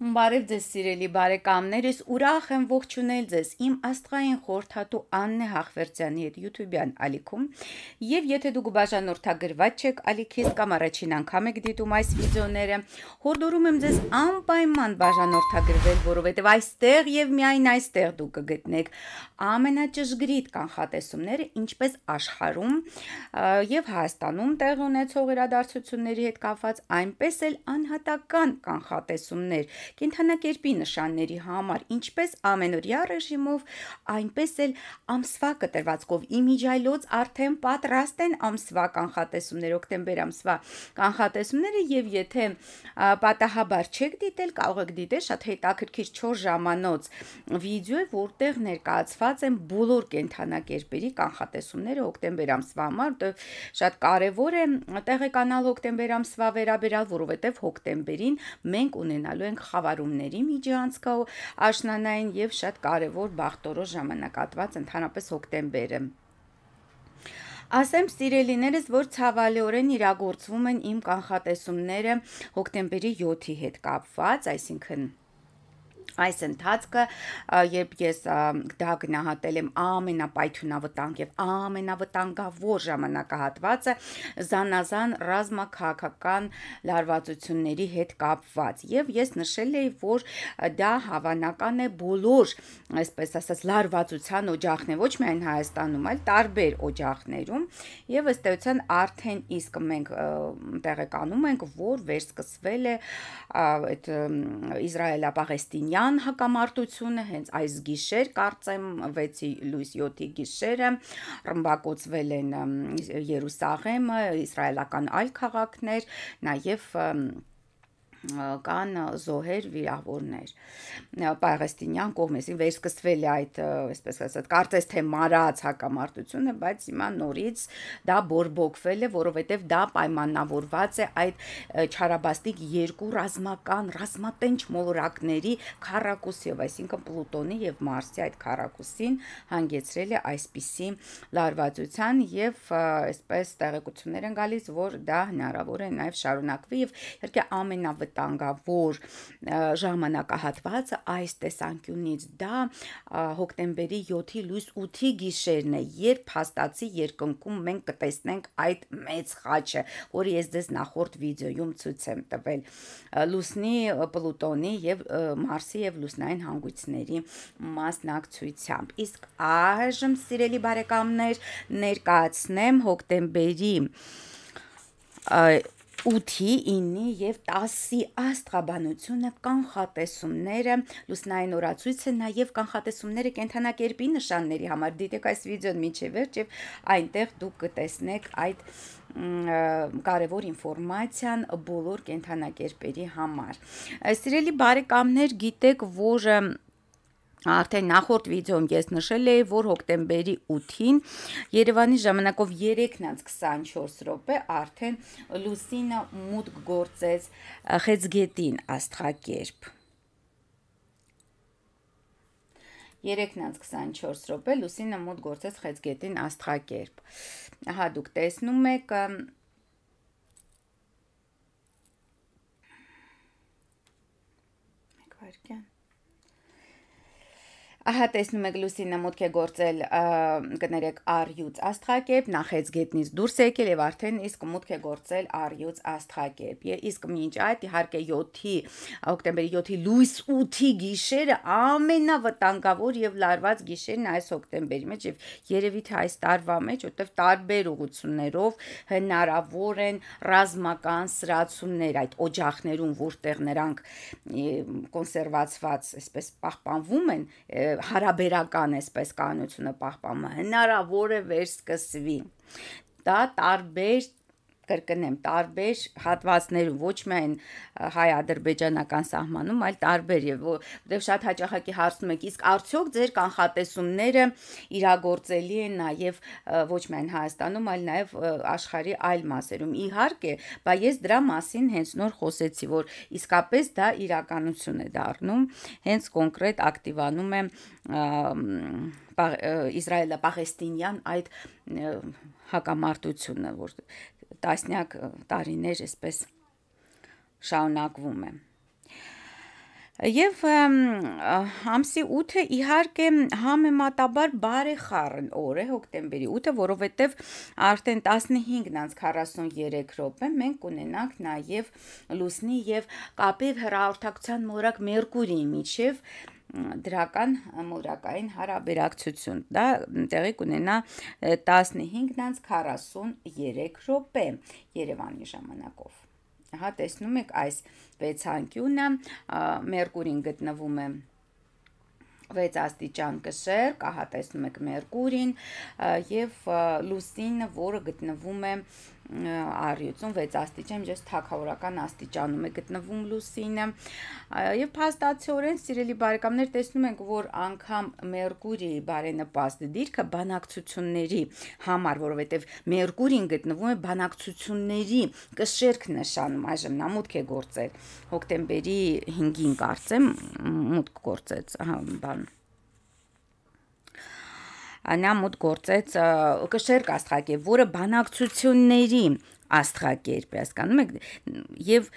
Բարև ձեզ սիրելի բարեկամներս, ուրախ եմ ողջունել ձեզ իմ աստղային խորհրդատու Աննե Հախվերցյանի հետ YouTube-յան ալիքում։ Եվ եթե դուք բաժանորդագրված չեք ալիքից կամ առաջին անգամ եք դիտում այս վիդեոները, հորդորում եմ ձեզ անպայման բաժանորդագրվել, որովհետև այստեղ եւ միայն այստեղ դուք կգտնեք ամենաճշգրիտ կանխատեսումները, ինչպես աշխարհում եւ Հայաստանում տեղ ունեցող իրադարձությունների հետ կապված, այնպես էլ անհատական կանխատեսումներ կենթանակերպի նշանների համար, ինչպես ամենօրյա ռեժիմով, այնպես էլ ամսվա կտրվածքով։ Իմիջայլոց արդեն պատրաստ են ամսվա կանխատեսումներ, օկտեմբեր ամսվա կանխատեսումները եւ եթե պատահաբար չեք դիտել, կարող եք դիտել շատ հետաքրքիր 4 ժամանոց վիդեո, որտեղ ներկայացված են բոլոր կենթանակերպերի կանխատեսումները օկտեմբեր ամսվա համար, որտեղ շատ կարեւոր է տեղեկանալ օկտեմբեր ամսվա վերաբերյալ, որովհետեւ հոկտեմբերին մենք ունենալու ենք խա խավարումների միջի անցկաու աշնանային եւ շատ կարեւոր բախտորոշ ժամանակատված ընդհանրապես հոկտեմբերը։ Ասեմ սիրելիներս, որ ցավալիորեն իրագործվում են իմ կանխատեսումները հոկտեմբերի 7-ի հետ կապված, այսինքն Այս ընթացքը, երբ ես դա գնահատել եմ ամենապայթյունավտանգ եւ ամենավտանգավոր ժամանակահատվածը զանազան ռազմաքաղաքական լարվածությունների հետ կապված եւ ես նշել էի, որ դա հավանական է բոլոր, այսպես ասած, լարվածության օջախն է, ոչ միայն Հայաստանում, այլ տարբեր օջախներում եւ ըստ էության արդեն իսկ մենք տեղեկանում ենք, որ վերսկսվել է այդ Իսրայելա-Պաղեստինյան հանհակամարտությունը հենց այս գիշեր, կարծեմ 6-ի լույս 7-ի գիշերը ռմբակոծվել են Երուսաղեմը, իսրայելական այլ քաղաքներ, նաև կան զոհեր, վիրավորներ պաղեստինյան կողմից։ Վերսկսվել է այդ, այսպես ասած, կարծես թե մարած հակամարտությունը, բայց հիմա նորից դա բորբոքվել է, որովհետև դա պայմանավորված է այդ Չարաբաստիկ երկու ռազմական, ռազմատենչ մոլորակների քարակուսիով, այսինքն Պլուտոնի եւ Մարսի այդ քարակուսին հանգեցրել է այսպիսի լարվածության եւ այսպես տեղեկություններ են գալիս, որ դա հնարավոր է նաեւ շարունակվի եւ իհարկե ամենավ վտանգավոր ժամանակահատվածը այս տեսանկյունից դա հոկտեմբերի 7-ի լույս 8-ի գիշերն է, երբ հաստացի երկնքում մենք կտեսնենք այդ մեծ խաչը, որը ես դες նախորդ վիդեոյում ցույց եմ տվել։ Լուսնի, Պլուտոնի եւ Մարսի եւ լուսնային հանգույցների մասնակցությամբ։ Իսկ այժմ սիրելի բարեկամներ ներկայացնեմ հոկտեմբերի 8-ի, 9-ի եւ 10-ի աստղաբանությունը կանխատեսումները, լուսնային օրացույցը նաեւ կանխատեսումները կենթանակերպի նշանների համար։ Դիտեք այս վիդեոն մինչև վերջ եւ այնտեղ դուք կտեսնեք այդ կարևոր ինֆորմացիան բոլոր կենթանակերպերի համար։ Սիրելի բարեկամներ, գիտեք, որ Արդեն նախորդ վիդեոյում ես նշել էի, որ հոկտեմբերի 8-ին Երևանի ժամանակով 3:24 րոպե արդեն Լուսինը մուտք գործեց Խեցգետին աստղակերպ։ 3:24 րոպե Լուսինը մուտք գործեց Խեցգետին աստղակերպ։ Ահա դուք տեսնում եք Մեկ վարքյան Ահա տեսնում եք Լուսինը մտք է գործել կներեք Արյուց Աստղակերպ, նախից գետնից դուրս եկել եւ արդեն իսկ մտք է գործել Արյուց Աստղակերպ։ Իսկ մինչ այդ իհարկե 7-ի հոկտեմբերի 7-ի լույս 8-ի գիշերը ամենավտանգավոր եւ լարված գիշերն այս հոկտեմբերի մեջ եւ երևի թե այս տարվա մեջ, որտեվ տարբեր ուղություններով հնարավոր են ռազմական սրացումներ այդ օջախներում, որտեղ նրանք կոնսերվացված, այսպես պահպանվում են հարաբերական էսպես կանոնությունը պահպանումը հնարավոր է վերսկսվի դա տարբեր կրկնեմ, տարբեր հատվածներում, ոչ միայն հայ-ադրբեջանական սահմանում, այլ տարբեր եւ որտեղ շատ հաճախակի հարցնում եք, իսկ արդյոք ձեր կանխատեսումները իրագործելի են նաեւ ոչ միայն Հայաստանում, այլ նաեւ աշխարի այլ մասերում։ Իհարկե, բա ես դրա մասին հենց նոր խոսեցի, որ իսկապես դա իրականություն է դառնում, հենց կոնկրետ ակտիվանում է Իսրայելա-Պաղեստինյան այդ հակամարտությունը, որ տասնյակ տարիներ այսպես շարունակվում է։ Եվ ամսի 8-ը իհարկե համեմատաբար բարեխառն օր է հոկտեմբերի 8-ը, որովհետև արդեն 15:43 րոպե մենք կունենանք նաև լուսնի եւ կապի հրաարթակցության մորակ Մերկուրիի միջև դրական մորակային հարաբերակցություն։ Դա տեղի կունենա 15:43 րոպե Երևանի ժամանակով։ Ահա տեսնում եք այս վեցանկյունը Մերկուրին գտնվում է 6 աստիճան կշեր, կհա տեսնում եք Մերկուրին եւ Լուսինը, որը գտնվում է 1 176 աստիճան միջից թակավորական աստիճանում է գտնվում լուսինը եւ փաստացիորեն սիրելի բարեկամներ տեսնում ենք որ անգամ մերկուրիի բարենպաստ դիրքը բանակցությունների համար որովհետեւ մերկուրին գտնվում է բանակցությունների կշերք նշանում այժմ նա մուտք է գործել հոկտեմբերի 5-ին կարծեմ մուտք գործեց հա բան նա մոտ գործեց կշերկ աստղակերպ, որը բանակցությունների աստղակերպ է, հասկանում եք, եւ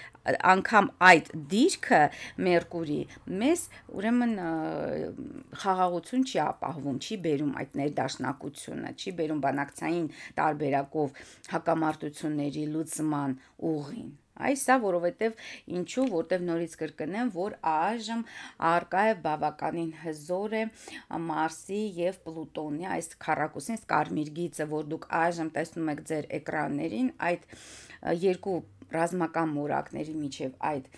անգամ այդ դիրքը Մերկուրի մեզ ուրեմն խաղաղություն չի ապահովում, չի բերում այդ ներդաշնակությունը, չի բերում բանակցային տարբերակով հակամարտությունների լուծման ուղին։ Այս սա, որովհետև ինչու, որտեվ նորից կրկնեմ, որ այժմ արկա է բավականին հզոր է Մարսի եւ Պլուտոնի, այս քառակուսին Սկարմիր գիծը, որ դուք այժմ տեսնում եք ձեր էկրաններին, այդ երկու ռազմական մորակների միջև այդ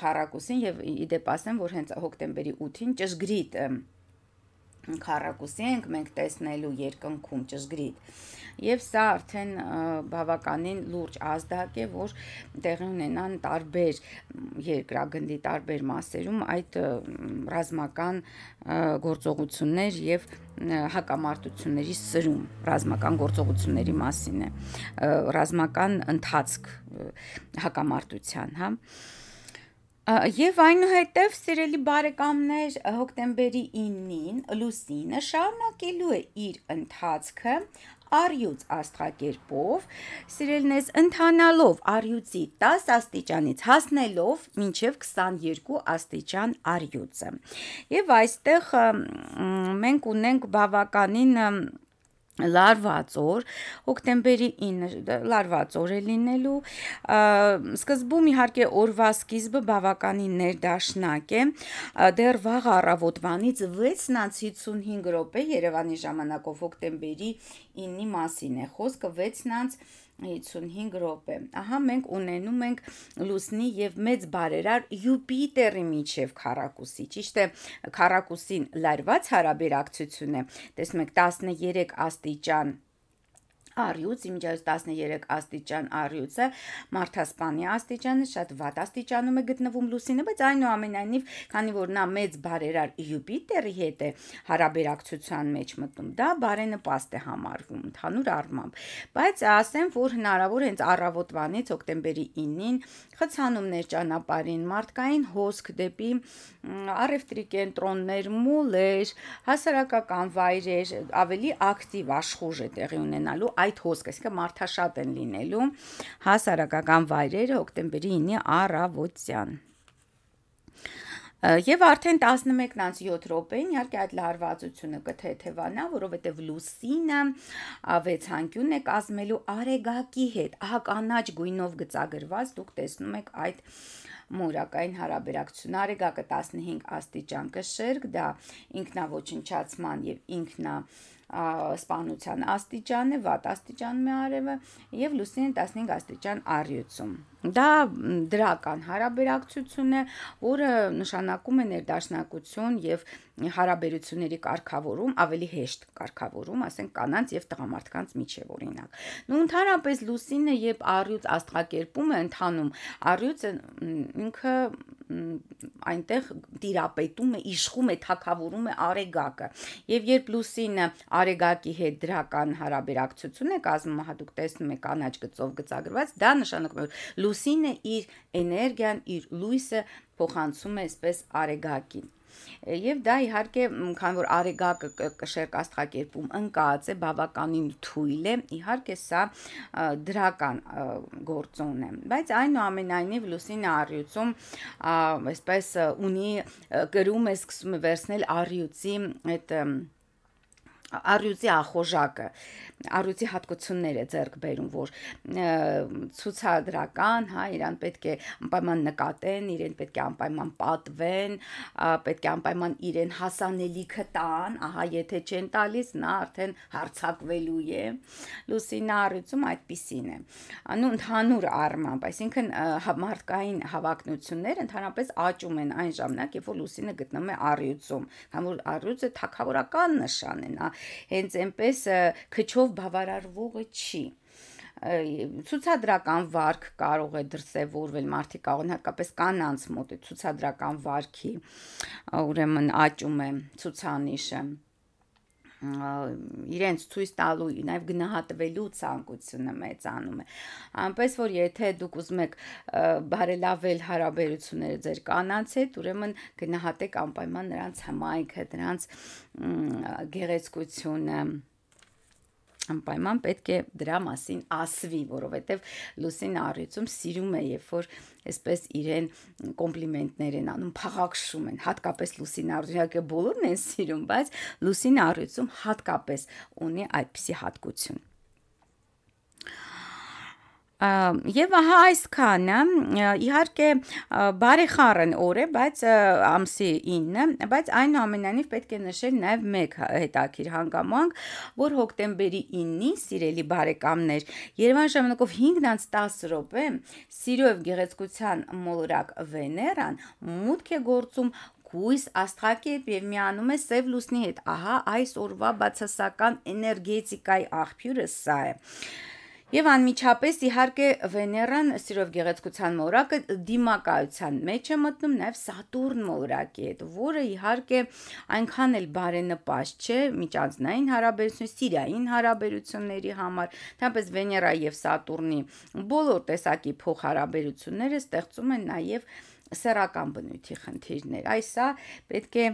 քառակուսին եւ իդեպ ասեմ, որ հենց հոկտեմբերի 8-ին ճշգրիտ քառակուսի ենք մենք տեսնելու երկնքում ճշգրիտ եւ սա արդեն բավականին լուրջ ազդակ է, որ տեղի ունենան տարբեր երկրագնդի տարբեր մասերում այդ ռազմական գործողություններ եւ հակամարտությունների սրում ռազմական գործողությունների մասին է ռազմական ընթացք հակամարտության, հա Եվ այնուհետև սիրելի բարեկամներ հոկտեմբերի 9-ին լուսինը շարունակելու է իր ընթացքը արյուծ աստղակերպով, սիրելնես ընթանալով արյուծի 10 աստիճանից հասնելով մինչև 22 աստիճան արյուծը։ Եվ այստեղ մենք ունենք բավականին լարված օր, հոկտեմբերի 9 լարված օր է լինելու։ Սկզբում իհարկե օրվա սկիզբը բավականին ներդաշնակ է։ Դեռ վաղ առավոտվանից 6:55 րոպե Երևանի ժամանակով հոկտեմբերի 9-ի մասին է խոսքը 6:55 55 րոպե։ Ահա մենք ունենում ենք լուսնի եւ մեծ բարերար Յուպիտերի միջև քարակուսի։ Ճիշտ է, քարակուսին լարված հարաբերակցություն է։ Տեսնենք 13 աստիճան առյուծ, մինչև 13 աստիճան առյուծը, Մարտհասպանի աստիճանը շատ վատ աստիճանում է գտնվում Լուսինը, բայց այնուամենայնիվ, քանի որ նա մեծ բարերար Յուպիտերի հետ է հարաբերակցության մեջ մտնում, դա բարենպաստ է համարվում ընդհանուր առմամբ։ Բայց ասեմ, որ հնարավոր է հենց առավոտվանից հոկտեմբերի 9-ին խցանումներ ճանապարհին մարդկային հոսք դեպի առևտրի կենտրոններ, մուլեր, հասարակական վայրեր ավելի ակտիվ աշխուժ է տեղի ունենալու այդ հոսքը, այսինքն մարդաշատ են լինելու հասարակական վայրերը հոկտեմբերի 9-ի առավոտյան։ Եվ արդեն 11-7 րոպեն իհարկե այդ լարվածությունը կթեթևանա, որովհետև լուսինը ավեցանկյուն է կազմելու արեգակի հետ։ Ահա կանաչ գույնով գծագրված դուք տեսնում եք այդ մորակային հարաբերակցությունը արեգակը 15 աստիճան կշերկ, դա ինքնաոչնչացման եւ ինքնա սպանության աստիճանը, վատ աստիճանում է արևը եւ լուսինը 15 աստիճան առյուծում։ Դա դրական հարաբերակցություն է, որը նշանակում է ներդաշնակություն եւ հարաբերությունների կարգավորում, ավելի հեշտ կարգավորում, ասենք կանանց եւ տղամարդկանց միջեւ օրինակ։ Նու ընդհանրապես լուսինը եւ առյուծ աստղակերպումը ընդանում, առյուծը ինքը այնտեղ տիրապետում է, իշխում է, թակավորում է Արեգակը։ Եվ երբ Լուսինը Արեգակի հետ դրական հարաբերակցություն է կազմում, հատուկ տեսնում է կանաչ գծով գծագրված, դա նշանակում է Լուսինը իր էներգիան, իր լույսը փոխանցում է այսպես Արեգակին։ Եվ դա իհարկե, քան որ արեգակը կշերկ աստղակերպում ընկած է, բավականին թույլ է, իհարկե սա դրական գործոն է, բայց այնուամենայնիվ լուսինը առյուծում այսպես ունի գրում է սկսում վերցնել առյուծի այդ առյուծի ախոժակը առյուծի հատկությունները ձեռք բերում որ ցուցադրական հա իրան պետք է անպայման նկատեն իրեն պետք է անպայման պատվեն պետք է անպայման իրեն հասանելիքը տան ահա եթե չեն տալիս նա արդեն հարցակվելու է լուսինա առյուծում այդպեսին է անու ընդհանուր առմամբ այսինքն մարդկային հավակնությունները ընդհանրապես աճում են այն ժամանակ երբ որ լուսինը գտնվում է առյուծում համ որ առյուծը թակավորական նշան է նա հենց այնպես քչով բավարարվողը չի ցուցադրական վարք կարող է դրսևորվել մարդիկ կարող հատկապես կանանց մոտ է ցուցադրական վարքի ուրեմն աճում է ցուցանիշը իրենց ցույց տալու, նաև գնահատվելու ցանկությունը մեծանում է։ Անպես որ եթե դուք ուզում եք բարելավել հարաբերությունները ձեր կանանց հետ, ուրեմն գնահատեք անպայման նրանց հմայքը, նրանց գեղեցկությունը, անպայման պետք է դրա մասին ասվի, որովհետև Լուսին առիցում սիրում է, երբ որ այսպես իրեն կոմպլիմենտներ են անում, փաղակշում են, հատկապես Լուսին առիցում, իհարկե բոլորն են սիրում, բայց Լուսին առիցում հատկապես ունի այդպիսի հատկություն։ Եվ ահա այսքանը իհարկե բարեխառն օր է, բայց ամսի 9-ը, բայց այնուամենայնիվ պետք է նշել նաև մեկ հետաքրիր հանգամանք, որ հոկտեմբերի 9-ին սիրելի բարեկամներ, Երևան ժամանակով 5:10 րոպե Սիրո եւ գեղեցկության մոլորակ Վեներան մուտք է գործում հույս աստղակերպ եւ միանում է սև լուսնի հետ։ Ահա այս օրվա բացասական էներգետիկայի աղբյուրը սա է։ Ա, Եվ անմիջապես իհարկե Վեներան սիրով գեղեցկության մորակը դիմակայության մեջ է մտնում նաև Սատուրն մորակի հետ, որը իհարկե այնքան էլ բարենպաստ չէ միջանձնային հարաբերություն, սիրային հարաբերությունների համար, թեպետ Վեներայի եւ Սատուրնի բոլոր տեսակի փոխհարաբերությունները ստեղծում են նաև սեռական բնույթի խնդիրներ։ Այս սա պետք է,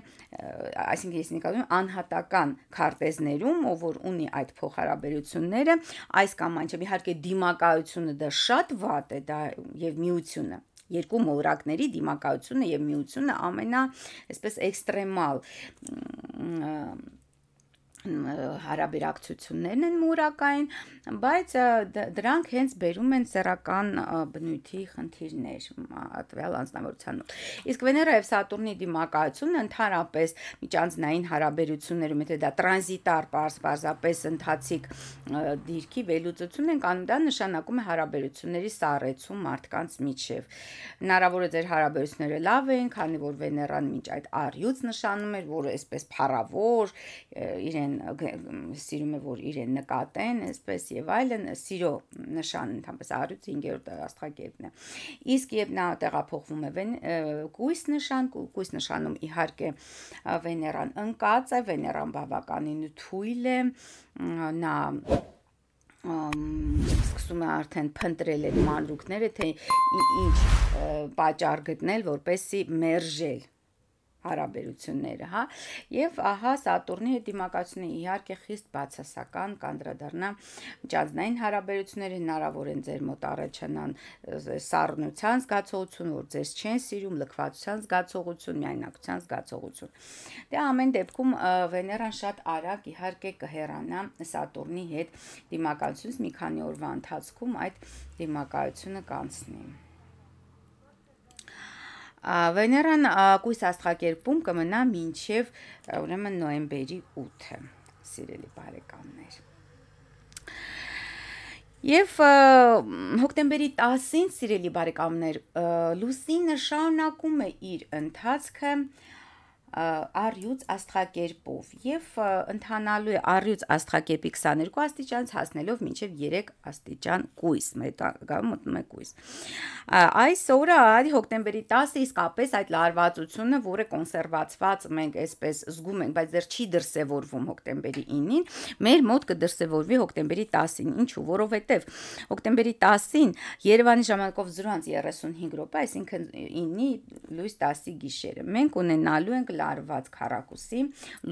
այսինքն ես նկատում եմ անհատական քարտեզներում, ով որ ունի այդ փոխհարաբերությունները, այս կամ այն, իհարկե դիմակայությունը դա շատ վատ է, դա եւ միությունը երկու մոլորակների դիմակայությունը եւ միությունը ամենա, այսպես էքստրեմալ հարաբերակցություններն են մուրակային, բայց դրանք հենց բերում են սեռական բնույթի խնդիրներ տվյալ անձնավորությանը։ Իսկ Վեներա եւ Սատուրնի դիմակայությունն ընդհանրապես միջանձնային հարաբերություններում, եթե դա տրանզիտար պարզապես ընթացիկ դիրքի վերլուծություն են կանում, դա նշանակում է հարաբերությունների սառեցում մարդկանց միջև։ Հնարավոր է ձեր հարաբերությունները լավ են, քանի որ Վեներան մինչ այդ արյուծ նշանում էր, որ այսպես փառավոր իրեն իրեն սիրում է որ իրեն նկատեն, այսպես եւ այլն, սիրո նշան ընդհանրապես արյուց 5-րդ աստղակետն է։ Իսկ երբ նա տեղափոխվում է վեն գույս նշան, գույս նշանում իհարկե վեներան ընկած է, վեներան բավականին թույլ է, նա սկսում է արդեն փնտրել այդ մանրուկները, թե ինչ պատճառ գտնել, որպեսի մերժել հարաբերությունները, հա, եւ ահա Սատուրնի հետ դիմակացությունը իհարկե խիստ բացասական կանդրադառնա միջազգային հարաբերությունները հնարավոր են ձեր մոտ առաջանան սառնության զգացողություն, որ ձեզ չեն սիրում, լքվածության զգացողություն, միայնակության զգացողություն։ Դե ամեն դեպքում Վեներան շատ արագ իհարկե կհեռանա Սատուրնի հետ դիմակայությունից մի քանի օրվա ընթացքում այդ դիմակայությունը կանցնի։ Վեներան կույս աստղակերպում կմնա մինչև ուրեմն նոեմբերի 8-ը, սիրելի բարեկամներ։ Եվ հոկտեմբերի 10-ին, սիրելի բարեկամներ, լուսինը շարունակում է իր ընթացքը առյուծ աստղակերպով եւ ընդհանալու է առյուծ աստղակերպի 22 աստիճանից հասնելով մինչեւ 3 աստիճան կույս մետագայում մտնում է կույս այս օրը արի հոկտեմբերի 10-ը իսկապես այդ լարվածությունը որը կոնսերվացված մենք այսպես զգում ենք բայց դեռ չի դրսևորվում հոկտեմբերի 9-ին մեր մոտ կդրսևորվի հոկտեմբերի 10-ին ինչու որովհետեւ հոկտեմբերի 10-ին Երևանի ժամանակով 0:35 րոպե այսինքն 9-ի լույս 10-ի գիշերը մենք ունենալու ենք լարված քարակուսի,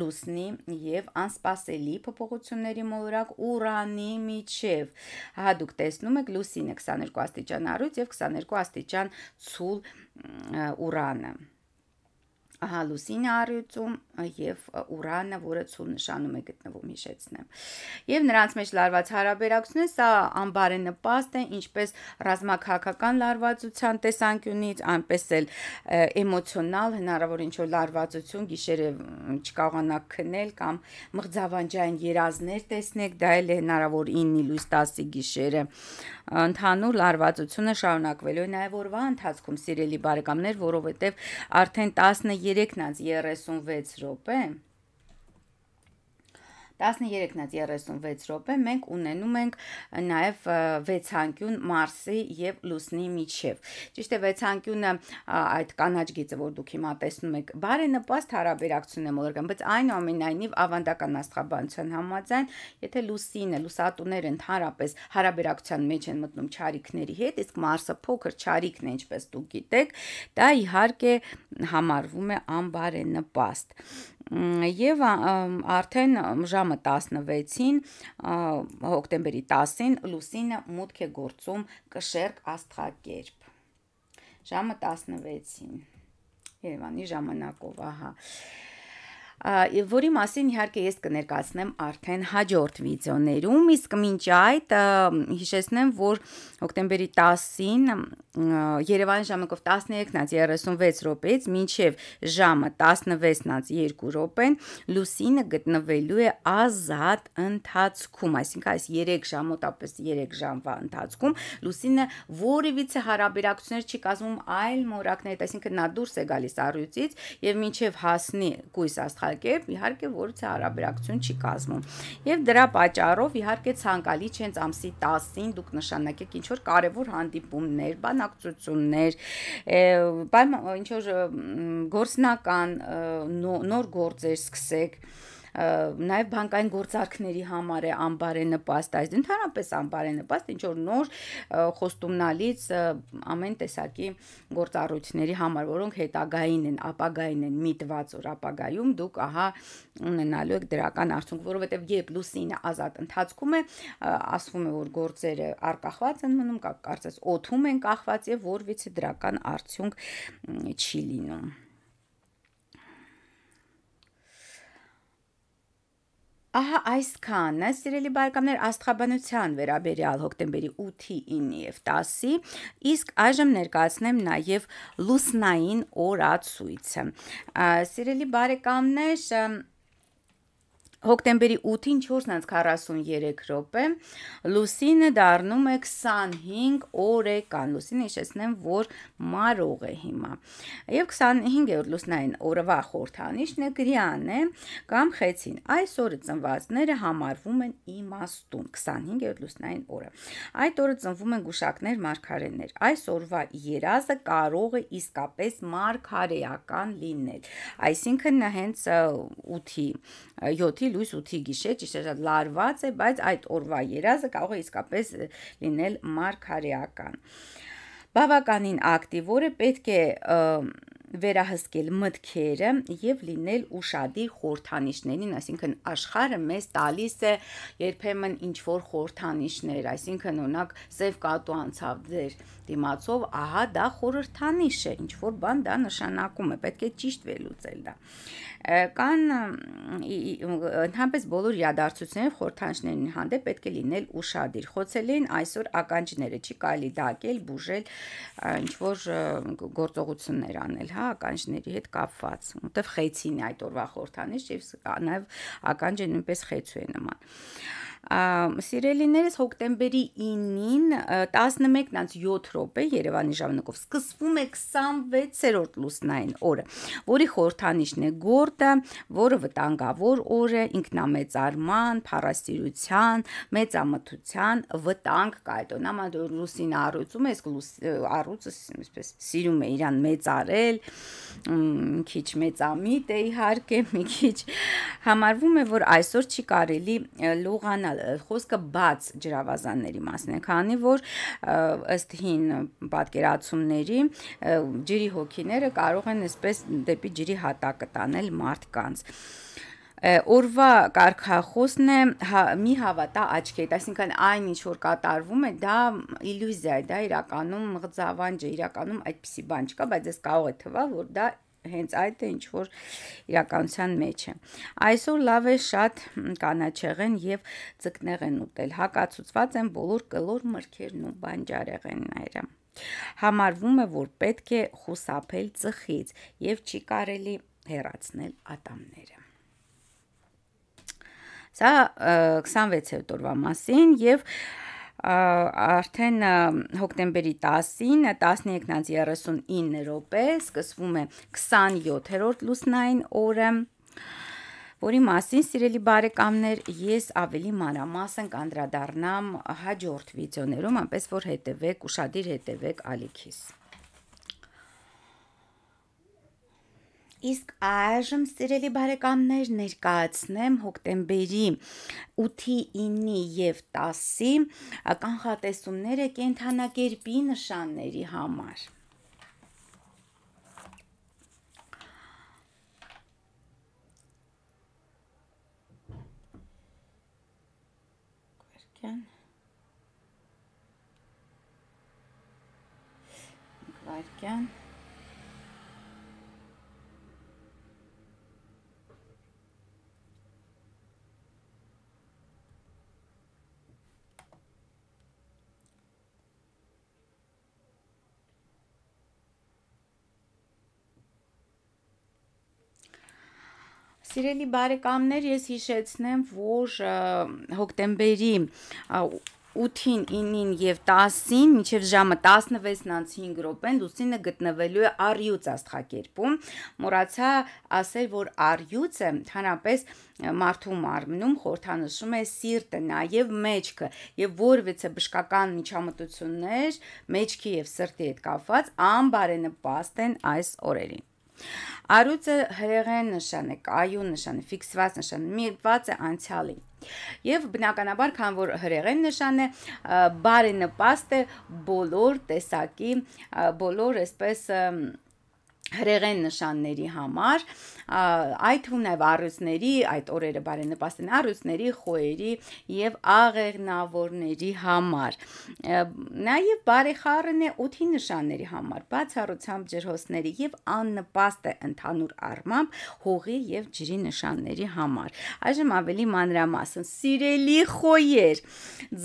լուսնի եւ անսպասելի փոփոխությունների մոլորակ ուրանի միջև։ Հադուկ տեսնում եք լուսինը 22 աստիճան առույց եւ 22 աստիճան ցուլ ուրանը հալուսինը առյուծում եւ ուրանը, որը ցուլ նշանում է գտնվում, հիշեցնեմ։ Եվ նրանց մեջ լարված հարաբերակցությունը սա անբարենպաստ է, ինչպես ռազմաքաղաքական լարվածության տեսանկյունից, այնպես էլ էմոցիոնալ հնարավոր ինչ որ լարվածություն գիշերը չկարողանաք քնել կամ մղձավանջային երազներ տեսնեք, դա էլ է հնարավոր 9-ի լույս 10-ի գիշերը։ Ընդհանուր լարվածությունը շարունակվելու է նաեւ օրվա ընթացքում, սիրելի բարեկամներ, որովհետեւ արդեն 19 3-ն անց 36 րոպե 13-ից 36 րոպե մենք ունենում ենք նաև 6 հանկյուն Մարսի եւ Լուսնի միջև։ Ճիշտ է 6 հանկյունը այդ կանաչ գիծը, որ դուք հիմա տեսնում եք, բարենպաստ հարաբերակցություն է մոլորգան, բայց այնուամենայնիվ ավանդական աստղաբանության համաձայն, եթե Լուսինը, լուսատուները ընդհանրապես հարաբերակցության մեջ են մտնում ճարիքների հետ, իսկ Մարսը փոքր ճարիքն է, ինչպես դուք գիտեք, դա իհարկե համարվում է անբարենպաստ եւ արդեն ժամը 16-ին հոկտեմբերի 10-ին լուսինը մուտք է գործում կշերկ աստղակերպ ժամը 16-ին Երևանի ժամանակով, ահա որի մասին իհարկե ես կներկայացնեմ արդեն հաջորդ վիդեոներում, իսկ մինչ այդ հիշեցնեմ, որ հոկտեմբերի 10-ին Երևանի ժամանակով 13:36 րոպեից մինչև ժամը 16:02 րոպեն լուսինը գտնվելու է ազատ ընթացքում, այսինքն այս 3 ժամ մոտապես 3 ժամվա ընթացքում լուսինը որևիցե հարաբերակցություններ չի կազմում այլ մորակներից, այսինքն նա դուրս է գալիս առյուծից եւ մինչև հասնի կույս աստղա իհարկե իհարկե որ հարաբերակցություն չի կազմում եւ դրա պատճառով իհարկե ցանկալի չենց ամսի 10-ին դուք նշանակեք ինչ որ կարևոր հանդիպումներ բանակցություններ բայց ինչ որ գործնական նոր գործեր սկսեք նաև բանկային գործարքների համար է անբարենպաստ, այս ընդհանրապես անբարենպաստ ինչ որ նոր խոստումնալից ամեն տեսակի գործառույթների համար, որոնք հետագային են, ապագային են միտված, որ ապագայում դուք ահա ունենալու եք դրական արդյունք, որովհետև երբ լուսինը ազատ ընթացքում է, ասվում է, որ գործերը արկախված են մնում, կարծես օթում են կախված եւ որվից է դրական արդյունք չի լինում։ Ահա այսքանը, սիրելի բարեկամներ, աստղաբանության վերաբերյալ հոկտեմբերի 8-ի, 9-ի եւ 10-ի, իսկ այժմ ներկայացնեմ նաեւ լուսնային օրացույցը։ Սիրելի բարեկամներ, Հոկտեմբերի 8-ին 4:43 րոպե լուսինը դառնում է 25 օրեկան։ Լուսինը հիշեցնեմ, որ մարող է հիմա։ Եվ 25-րդ լուսնային օրվա խորթանիշն է գրյան է կամ խեցին։ Այս օրը ծնվածները համարվում են իմաստուն 25-րդ լուսնային օրը։ Այդ օրը ծնվում են գուշակներ, մարգարեներ։ Այս օրվա երազը կարող է իսկապես մարգարեական լինել։ Այսինքն հենց 8-ի 7-ի 5-ի լույս 8-ի գիշեր, ճիշտ է, շատ լարված է, բայց այդ օրվա երազը կարող է իսկապես լինել մարգարեական։ Բավականին ակտիվ օրը պետք է վերահսկել մտքերը եւ լինել ուրشادիր խորթանիշներին, այսինքն աշխարհը մեզ տալիս է երբեմն ինչ որ խորթանիշներ, այսինքն օրինակ սև կատու անցավ ձեր դիմացով, ահա դա խորհրդանիշ է, ինչ որ բան դա նշանակում է, պետք է ճիշտ վերլուծել դա։ Կան ընդհանրապես բոլոր իրադարձությունները խորթանշներին հանդեպ պետք է լինել ուրشادիր։ Խոցել են այսօր ականջները, չի կարելի դակել, բուժել ինչ որ գործողություններ անել, հա, ականջների հետ կապված, որտեվ խեցին է այդ օրվա խորթանիշ եւ նաեւ ականջը նույնպես խեցու է նման։ Սիրելիներս հոկտեմբերի 9-ին 11:07 րոպե Երևանի ժամանակով սկսվում է 26-րդ լուսնային օրը, որի խորհրդանիշն է Գորդը, որը վտանգավոր օր է ինքնամեծարման, փառասիրության, մեծամտության վտանգ կայտոն։ Ամատ լուսին առույցում է, իսկ առույցը այսպես սիրում է իրան մեծարել, մի քիչ մեծամիտ է իհարկե, մի քիչ համարվում է, որ այսօր չի կարելի լուղանալ խոսքը բաց ջրավազանների մասն է, քանի որ ըստ հին պատկերացումների ջրի հոգիները կարող են այսպես դեպի ջրի հատակը տանել մարդկանց օրվա կարքախոսն է հա, մի հավատա աչքերդ, այսինքն այն ինչ որ կատարվում է, դա իլյուզիա է, դա իրականում մղձավանջ է, իրականում այդպիսի բան չկա, բայց ես կարող է թվալ, որ դա հենց այդ է ինչ որ իրականության մեջ է։ Այսօր լավ է շատ կանաչեղեն եւ ձկնեղ են ուտել։ Հակացուցված են բոլոր կլոր մրգերն ու բանջարեղենները։ Համարվում է, որ պետք է խուսափել ծխից եւ չի կարելի հեռացնել ատամները։ Սա 26-րդ օրվա մասին եւ և արդեն հոկտեմբերի 10-ին 12:39 րոպե սկսվում է 27-րդ լուսնային օրը որի մասին սիրելի բարեկամներ ես ավելի մանրամասն կանդրադառնամ հաջորդ վիդեոներում, այնպես որ հետևեք, ուրախadir հետևեք ալիքիս։ Իսկ այժմ սիրելի բարեկամներ ներկայացնեմ հոկտեմբերի 8-ի, 9-ի եւ 10-ի կանխատեսումները կենթանակերպի նշանների համար։ Կերքեն Վարկյան Սիրելի բարեկամներ, ես հիշեցնեմ, որ հոկտեմբերի 8-ին, 9-ին եւ 10-ին մինչև ժամը 16:05 րոպեն Լուսինը գտնվելու է Արյուծ աստղակերպում։ Մոռացա ասել, որ Արյուծը հանրապես մարդու մարմնում խորթանշում է սիրտը, նաև մեջքը, եւ որևէ բժշկական միջամտություններ մեջքի եւ սրտի հետ կապված անբարենպաստ են այս օրերին։ Արուծը հրեղեն նշան է, կայուն նշան է, ֆիքսված նշան է, միված է անցյալին։ Եվ բնականաբար, քան որ հրեղեն նշան է, բարենպաստ է բոլոր տեսակի, բոլոր այսպես հրեղեն նշանների համար այդ հունև առյուծների այդ օրերը բարենպաստ են առյուծների խոհերի եւ աղեղնավորների համար նաեւ բարեխառն է օթի նշանների համար բացառությամբ ջրհոսների եւ աննպաստ է ընդհանուր առմամբ հողի եւ ջրի նշանների համար այժմ ավելի մանրամասն սիրելի խոհեր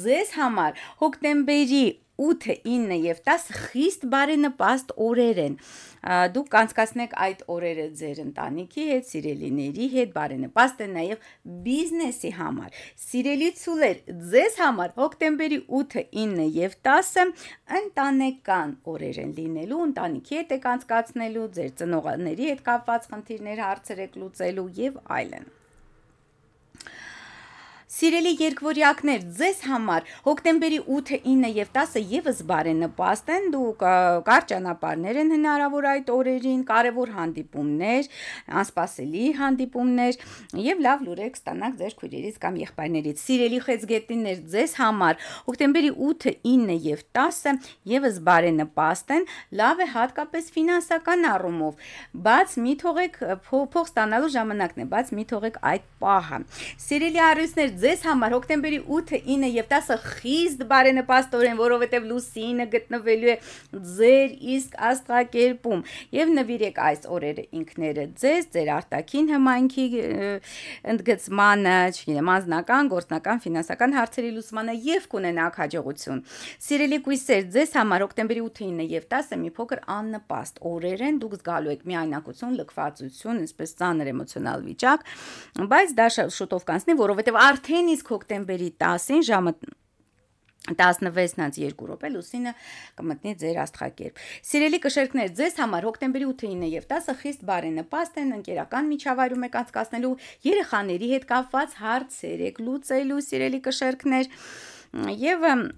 ձեզ համար հոկտեմբերի 8-ը, 9-ը եւ 10 խիստ բարենպաստ օրեր են։ Դուք անցկացնեք այդ օրերը ձեր ընտանիքի հետ, սիրելիների հետ, բարենպաստ է նաեւ բիզնեսի համար։ Սիրելի ցուլեր, ձեզ համար հոկտեմբերի 8-ը, 9-ը եւ 10-ը ընտանեկան օրեր են լինելու, ընտանիքի հետ եք անցկացնելու, ձեր ծնողների հետ կապված խնդիրներ հարցերեք լուծելու եւ այլն։ Սիրելի երկվորյակներ, ձեզ համար հոկտեմբերի 8-ը, 9-ը եւ 10-ը եւս բարենպաստ են, դու կարճանապարներ են հնարավոր այդ օրերին, կարևոր հանդիպումներ, անսպասելի հանդիպումներ եւ լավ լուրեր կստանաք ձեր քույրերից կամ եղբայրներից։ Սիրելի խեցգետիններ, ձեզ համար հոկտեմբերի 8-ը, 9-ը եւ 10-ը եւս բարենպաստ են, լավ է հատկապես ֆինանսական առումով, բայց մի թողեք փող ստանալու ժամանակն է, բայց մի թողեք այդ պահը։ Սիրելի արույսներ ձեզ համար հոկտեմբերի 8-ը, 9-ը եւ 10-ը խիստ բարենպաստորեն, որովհետեւ լուսինը գտնվելու է ձեր իսկ աստղակերպում եւ նվիրեք այս օրերը ինքները ձեզ, ձեր արտաքին հմանքի ընդգծմանը, չգիտեմ, անձնական, գործնական, ֆինանսական հարցերի լուսմանը եւ կունենաք հաջողություն։ Սիրելի քույսեր, ձեզ համար հոկտեմբերի 8-ը, 9-ը եւ 10-ը մի փոքր աննպաստ օրեր են, դուք զգալու եք միայնակություն, լքվածություն, ինչպես ծանր էմոցիոնալ վիճակ, բայց դա շուտով կանցնի, որովհետեւ արդեն Նույնիսկ հոկտեմբերի 10-ին ժամը 16-ից 2 րոպե լուսինը կմտնի ձեր աստղակերպ։ Սիրելի կշերկներ, ձեզ համար հոկտեմբերի 8-ը 9-ը եւ 10-ը խիստ բարենպաստ են ընկերական միջավայրում եք անցկացնելու երեխաների հետ կապված հարցեր եք լուծելու, սիրելի կշերկներ։ Եվ և,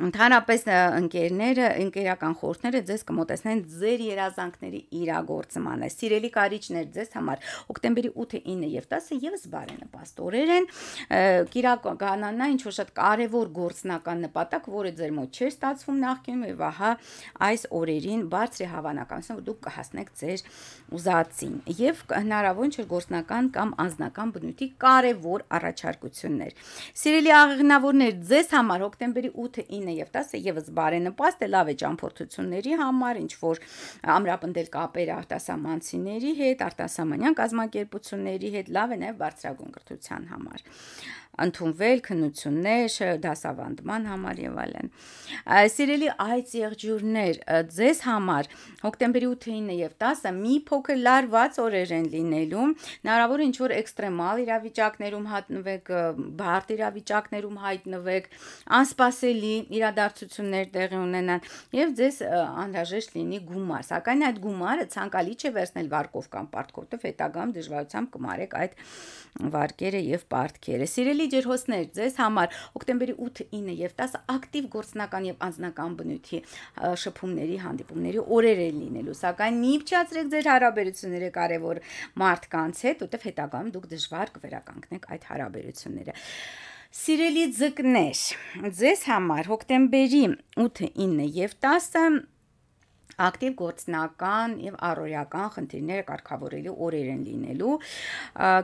Ընդհանրապես ընկերները, ընկերական խորհուրդները ձեզ կմոտեցնեն ձեր երազանքների իրագործմանը։ Սիրելի կարիճներ ձեզ համար հոկտեմբերի 8-ը, 9-ը եւ 10-ը եւս բարենպաստ օրեր են։ Կիրականանա ինչ որ շատ կարեւոր գործնական նպատակ, որը ձեր մոտ չէր ստացվում նախկինում եւ ահա այս օրերին բարձր է հավանականություն, որ դուք կհասնեք ձեր ուզածին եւ հնարավոր ինչ որ գործնական կամ անձնական բնույթի կարեւոր առաջարկություններ։ Սիրելի աղեղնավորներ, ձեզ համար հոկտեմբերի 8-ը, 9 եւ 10-ը եւս բարենպաստ է լավ է ճամփորդությունների համար, ինչ որ ամրապնդել կապեր արտասահմանցիների հետ, արտասահմանյան կազմակերպությունների հետ, լավ է նաեւ բարձրագույն կրթության համար ընդունվել քննություններ, դասավանդման համար եւ այլն։ Սիրելի այծ եղջյուրներ, ձեզ համար հոկտեմբերի 8-ը եւ 10-ը մի փոքր լարված օրեր են լինելու։ Հնարավոր է ինչ որ էքստրեմալ իրավիճակներում հայտնվեք, բարդ իրավիճակներում հայտնվեք, անսպասելի իրադարձություններ տեղի ունենան եւ ձեզ անհրաժեշտ լինի գումար, սակայն այդ գումարը ցանկալի չէ վերցնել վարկով կամ պարտքով, որտեղ հետագամ դժվարությամբ կմարեք այդ վարկերը եւ պարտքերը։ Սիրելի Անցկացրելի ջերհոսներ ձեզ համար հոկտեմբերի 8, 9 եւ 10 ակտիվ գործնական եւ անձնական բնույթի շփումների, հանդիպումների օրեր են լինելու, սակայն մի փչացրեք ձեր հարաբերությունները կարևոր մարդկանց հետ, որտեղ հետագայում դուք դժվար կվերականգնեք այդ հարաբերությունները։ Սիրելի ձկներ, ձեզ համար հոկտեմբերի 8-ը, 9-ը եւ 10-ը ակտիվ գործնական եւ առօրյական խնդիրները կարգավորելու օրեր են լինելու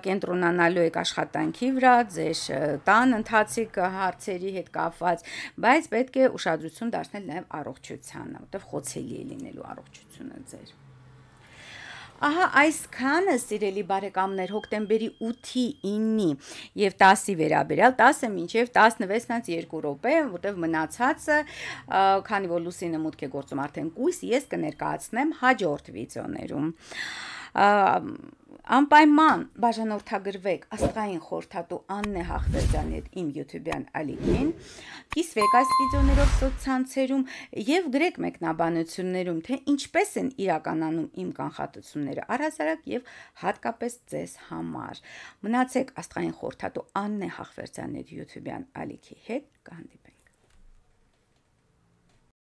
կենտրոնանալու եք աշխատանքի վրա ձեր տան ընթացիկ հարցերի հետ կապված բայց պետք է ուշադրություն դարձնել նաեւ առողջությանը որտեղ խոցելի է լինելու առողջությունը ձեր Ահա այսքանը սիրելի բարեկամներ հոկտեմբերի 8-ի, 9-ի եւ 10-ի վերաբերյալ 10-ը մինչեւ 16-ից 2 րոպե, որտեվ մնացածը քանի որ լուսինը մուտք է գործում արդեն կույս, ես կներկայացնեմ հաջորդ վիդեոներում անպայման բաժանորդագրվեք աստղային խորթատու Աննե Հախտեզյանի հետ իմ YouTube-յան ալիքին։ Կիսվեք այս վիդեոներով սոցցանցերում եւ գրեք մեկնաբանություններում, թե ինչպես են իրականանում իմ կանխատությունները առհասարակ եւ հատկապես ձեզ համար։ Մնացեք աստղային խորթատու Աննե Հախտեզյանի YouTube-յան ալիքի հետ կհանդիպենք։